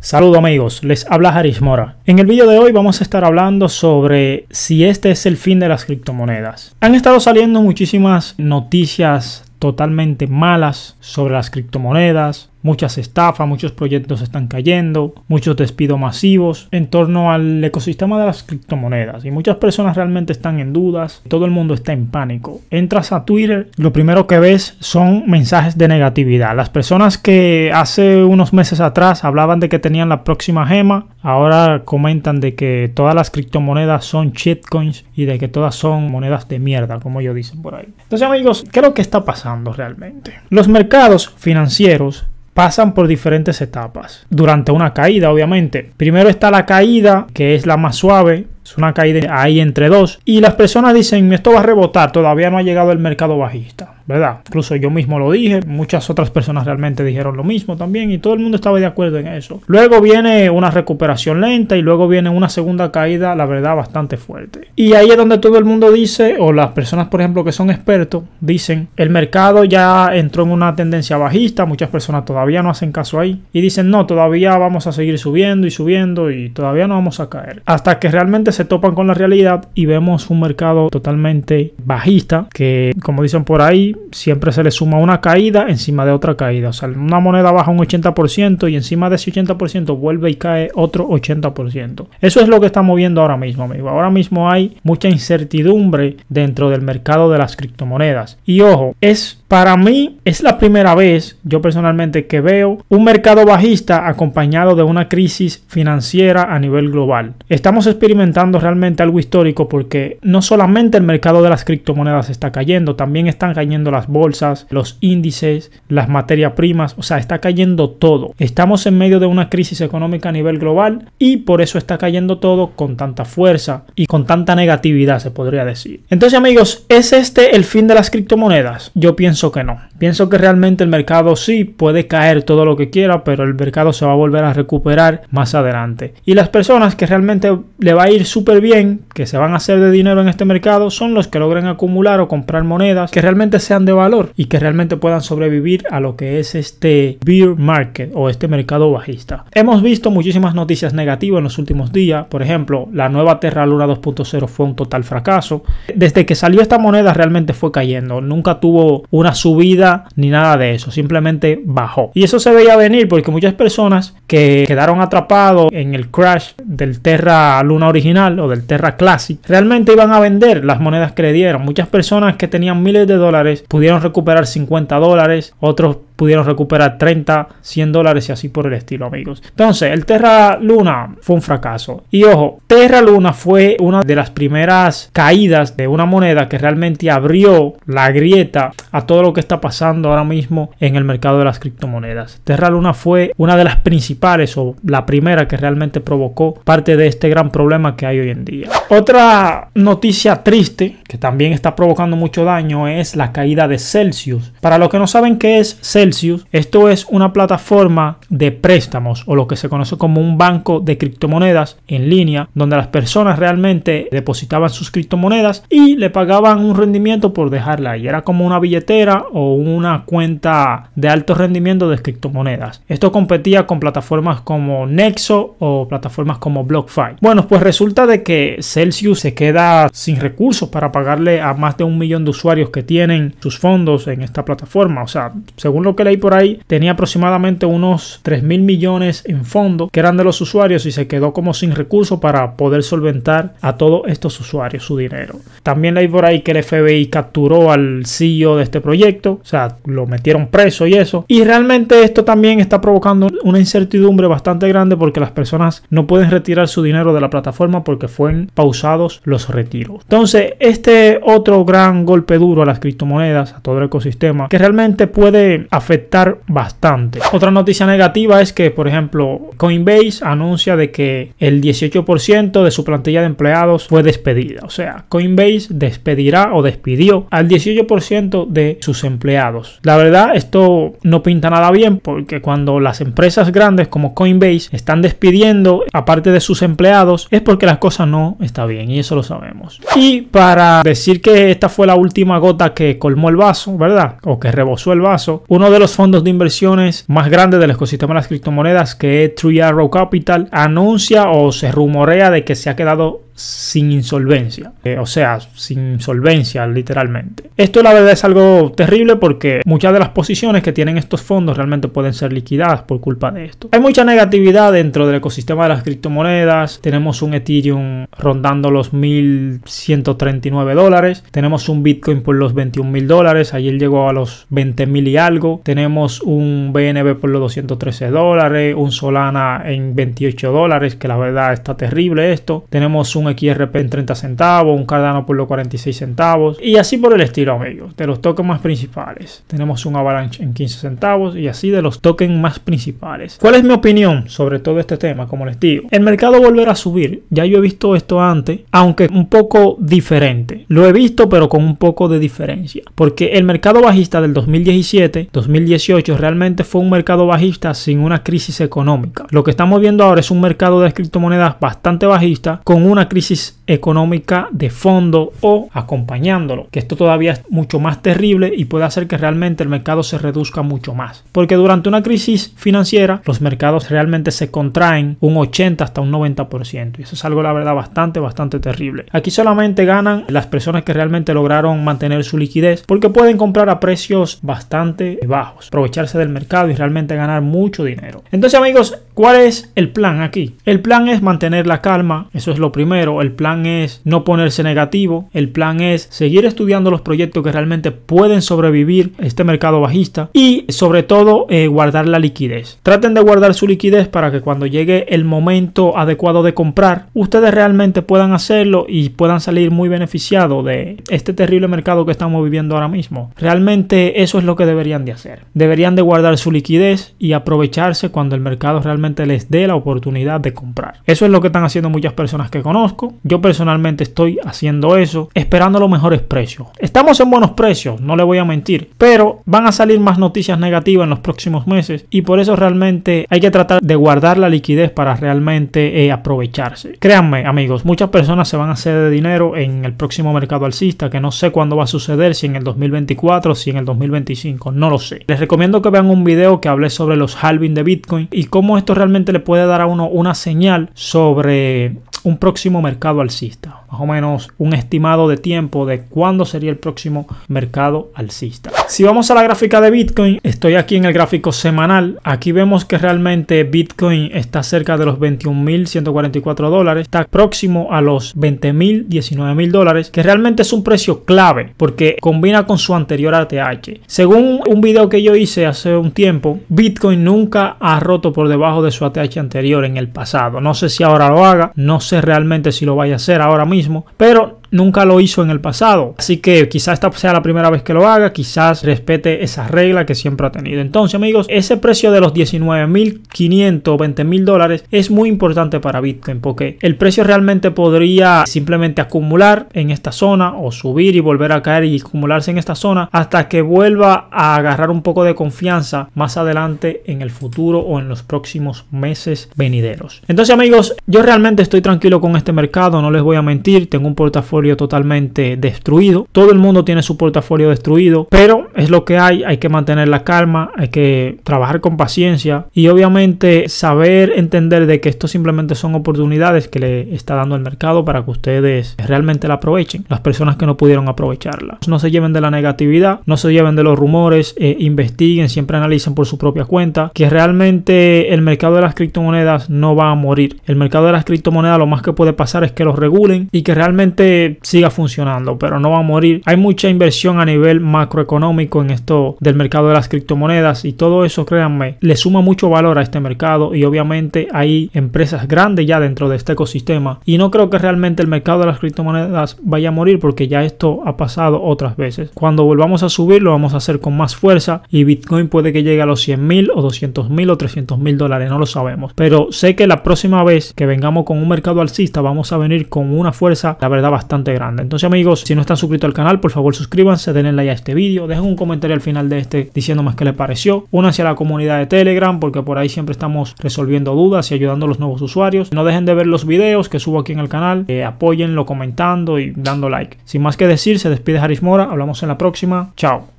Saludos amigos, les habla Harish Mora. En el video de hoy vamos a estar hablando sobre si este es el fin de las criptomonedas. Han estado saliendo muchísimas noticias totalmente malas sobre las criptomonedas, muchas estafas, muchos proyectos están cayendo, muchos despidos masivos en torno al ecosistema de las criptomonedas y muchas personas realmente están en dudas, todo el mundo está en pánico. Entras a Twitter, lo primero que ves son mensajes de negatividad. Las personas que hace unos meses atrás hablaban de que tenían la próxima gema, ahora comentan de que todas las criptomonedas son shitcoins y de que todas son monedas de mierda, como ellos dicen por ahí. Entonces amigos, ¿qué es lo que está pasando realmente? Los mercados financieros pasan por diferentes etapas. Durante una caída, obviamente. Primero está la caída, que es la más suave, es una caída ahí entre dos. Y las personas dicen, esto va a rebotar, todavía no ha llegado el mercado bajista. ¿Verdad? Incluso yo mismo lo dije, muchas otras personas realmente dijeron lo mismo también y todo el mundo estaba de acuerdo en eso. Luego viene una recuperación lenta y luego viene una segunda caída, la verdad, bastante fuerte. Y ahí es donde todo el mundo dice, o las personas, por ejemplo, que son expertos, dicen, el mercado ya entró en una tendencia bajista, muchas personas todavía no hacen caso ahí y dicen, no, todavía vamos a seguir subiendo y subiendo y todavía no vamos a caer. Hasta que realmente se se topan con la realidad y vemos un mercado totalmente bajista que, como dicen por ahí, siempre se le suma una caída encima de otra caída. O sea, una moneda baja un 80% y encima de ese 80% vuelve y cae otro 80%. Eso es lo que estamos viendo ahora mismo, amigo. Ahora mismo hay mucha incertidumbre dentro del mercado de las criptomonedas. Y ojo, es para mí es la primera vez, yo personalmente, que veo un mercado bajista acompañado de una crisis financiera a nivel global. Estamos experimentando realmente algo histórico porque no solamente el mercado de las criptomonedas está cayendo, también están cayendo las bolsas, los índices, las materias primas, o sea, está cayendo todo. Estamos en medio de una crisis económica a nivel global y por eso está cayendo todo con tanta fuerza y con tanta negatividad, se podría decir. Entonces, amigos, ¿es este el fin de las criptomonedas? Yo pienso o que no. Pienso que realmente el mercado sí puede caer todo lo que quiera, pero el mercado se va a volver a recuperar más adelante. Y las personas que realmente le va a ir súper bien, que se van a hacer de dinero en este mercado, son los que logren acumular o comprar monedas que realmente sean de valor y que realmente puedan sobrevivir a lo que es este beer market o este mercado bajista. Hemos visto muchísimas noticias negativas en los últimos días. Por ejemplo, la nueva Terra Luna 2.0 fue un total fracaso. Desde que salió esta moneda realmente fue cayendo. Nunca tuvo una subida ni nada de eso, simplemente bajó. Y eso se veía venir porque muchas personas que quedaron atrapados en el crash del Terra Luna original o del Terra Classic, realmente iban a vender las monedas que le dieron. Muchas personas que tenían miles de dólares pudieron recuperar 50 dólares, otros pudieron recuperar 30, 100 dólares y así por el estilo, amigos. Entonces, el Terra Luna fue un fracaso. Y ojo, Terra Luna fue una de las primeras caídas de una moneda que realmente abrió la grieta a todo lo que está pasando ahora mismo en el mercado de las criptomonedas. Terra Luna fue una de las principales o la primera que realmente provocó parte de este gran problema que hay hoy en día. Otra noticia triste que también está provocando mucho daño es la caída de Celsius. Para los que no saben qué es Celsius, esto es una plataforma de préstamos o lo que se conoce como un banco de criptomonedas en línea donde las personas realmente depositaban sus criptomonedas y le pagaban un rendimiento por dejarla ahí. Era como una billetera o un una cuenta de alto rendimiento de criptomonedas. Esto competía con plataformas como Nexo o plataformas como BlockFi. Bueno, pues resulta de que Celsius se queda sin recursos para pagarle a más de un millón de usuarios que tienen sus fondos en esta plataforma. O sea, según lo que leí por ahí, tenía aproximadamente unos 3 mil millones en fondos que eran de los usuarios y se quedó como sin recursos para poder solventar a todos estos usuarios su dinero. También leí por ahí que el FBI capturó al CEO de este proyecto. O lo metieron preso y eso. Y realmente esto también está provocando una incertidumbre bastante grande porque las personas no pueden retirar su dinero de la plataforma porque fueron pausados los retiros. Entonces, este otro gran golpe duro a las criptomonedas, a todo el ecosistema, que realmente puede afectar bastante. Otra noticia negativa es que, por ejemplo, Coinbase anuncia de que el 18% de su plantilla de empleados fue despedida. O sea, Coinbase despedirá o despidió al 18% de sus empleados. La verdad, esto no pinta nada bien porque cuando las empresas grandes como Coinbase están despidiendo aparte de sus empleados es porque las cosas no está bien y eso lo sabemos. Y para decir que esta fue la última gota que colmó el vaso, ¿verdad? O que rebosó el vaso, uno de los fondos de inversiones más grandes del ecosistema de las criptomonedas que es True Arrow Capital anuncia o se rumorea de que se ha quedado sin insolvencia. Eh, o sea, sin insolvencia literalmente. Esto la verdad es algo terrible porque muchas de las posiciones que tienen estos fondos realmente pueden ser liquidadas por culpa de esto. Hay mucha negatividad dentro del ecosistema de las criptomonedas. Tenemos un Ethereum rondando los 1.139 dólares. Tenemos un Bitcoin por los mil dólares. Ayer llegó a los 20.000 y algo. Tenemos un BNB por los 213 dólares. Un Solana en 28 dólares, que la verdad está terrible esto. Tenemos un XRP en 30 centavos, un Cardano por los 46 centavos y así por el estilo, amigos, de los tokens más principales. Tenemos un Avalanche en 15 centavos y así de los tokens más principales. ¿Cuál es mi opinión sobre todo este tema? Como les digo, el mercado volverá a subir. Ya yo he visto esto antes, aunque un poco diferente. Lo he visto, pero con un poco de diferencia, porque el mercado bajista del 2017, 2018 realmente fue un mercado bajista sin una crisis económica. Lo que estamos viendo ahora es un mercado de criptomonedas bastante bajista con una crisis crisis económica de fondo o acompañándolo, que esto todavía es mucho más terrible y puede hacer que realmente el mercado se reduzca mucho más. Porque durante una crisis financiera los mercados realmente se contraen un 80 hasta un 90% y eso es algo la verdad bastante, bastante terrible. Aquí solamente ganan las personas que realmente lograron mantener su liquidez porque pueden comprar a precios bastante bajos, aprovecharse del mercado y realmente ganar mucho dinero. Entonces amigos, ¿cuál es el plan aquí? El plan es mantener la calma, eso es lo primero, el plan es no ponerse negativo, el plan es seguir estudiando los proyectos que realmente pueden sobrevivir este mercado bajista y sobre todo eh, guardar la liquidez. Traten de guardar su liquidez para que cuando llegue el momento adecuado de comprar, ustedes realmente puedan hacerlo y puedan salir muy beneficiados de este terrible mercado que estamos viviendo ahora mismo. Realmente eso es lo que deberían de hacer. Deberían de guardar su liquidez y aprovecharse cuando el mercado realmente les dé la oportunidad de comprar. Eso es lo que están haciendo muchas personas que conozco. Yo personalmente estoy haciendo eso, esperando los mejores precios. Estamos en buenos precios, no le voy a mentir, pero van a salir más noticias negativas en los próximos meses y por eso realmente hay que tratar de guardar la liquidez para realmente eh, aprovecharse. Créanme, amigos, muchas personas se van a hacer de dinero en el próximo mercado alcista, que no sé cuándo va a suceder, si en el 2024, si en el 2025, no lo sé. Les recomiendo que vean un video que hable sobre los halving de Bitcoin y cómo esto realmente le puede dar a uno una señal sobre un próximo mercado alcista más o menos un estimado de tiempo de cuándo sería el próximo mercado alcista. Si vamos a la gráfica de Bitcoin, estoy aquí en el gráfico semanal. Aquí vemos que realmente Bitcoin está cerca de los 21.144 dólares, está próximo a los 20.000, 19.000 dólares, que realmente es un precio clave porque combina con su anterior ATH. Según un video que yo hice hace un tiempo, Bitcoin nunca ha roto por debajo de su ATH anterior en el pasado. No sé si ahora lo haga, no sé realmente si lo vaya a hacer ahora mismo mismo, pero nunca lo hizo en el pasado. Así que quizás esta sea la primera vez que lo haga, quizás respete esa regla que siempre ha tenido. Entonces amigos, ese precio de los 19.500, mil dólares es muy importante para Bitcoin porque el precio realmente podría simplemente acumular en esta zona o subir y volver a caer y acumularse en esta zona hasta que vuelva a agarrar un poco de confianza más adelante en el futuro o en los próximos meses venideros. Entonces amigos, yo realmente estoy tranquilo con este mercado, no les voy a mentir, tengo un portafolio totalmente destruido. Todo el mundo tiene su portafolio destruido, pero es lo que hay, hay que mantener la calma, hay que trabajar con paciencia y obviamente saber entender de que esto simplemente son oportunidades que le está dando el mercado para que ustedes realmente la aprovechen. Las personas que no pudieron aprovecharla. No se lleven de la negatividad, no se lleven de los rumores, eh, investiguen, siempre analicen por su propia cuenta, que realmente el mercado de las criptomonedas no va a morir. El mercado de las criptomonedas lo más que puede pasar es que los regulen y que realmente siga funcionando, pero no va a morir. Hay mucha inversión a nivel macroeconómico en esto del mercado de las criptomonedas y todo eso, créanme, le suma mucho valor a este mercado y obviamente hay empresas grandes ya dentro de este ecosistema y no creo que realmente el mercado de las criptomonedas vaya a morir porque ya esto ha pasado otras veces. Cuando volvamos a subir lo vamos a hacer con más fuerza y Bitcoin puede que llegue a los 100 mil o 200 mil o 300 mil dólares, no lo sabemos. Pero sé que la próxima vez que vengamos con un mercado alcista vamos a venir con una fuerza, la verdad, bastante grande. Entonces amigos, si no están suscritos al canal, por favor suscríbanse, denle like a este vídeo, dejen un comentario al final de este más que les pareció, únanse a la comunidad de Telegram porque por ahí siempre estamos resolviendo dudas y ayudando a los nuevos usuarios. No dejen de ver los videos que subo aquí en el canal, eh, apóyenlo comentando y dando like. Sin más que decir, se despide Haris Mora, hablamos en la próxima, chao.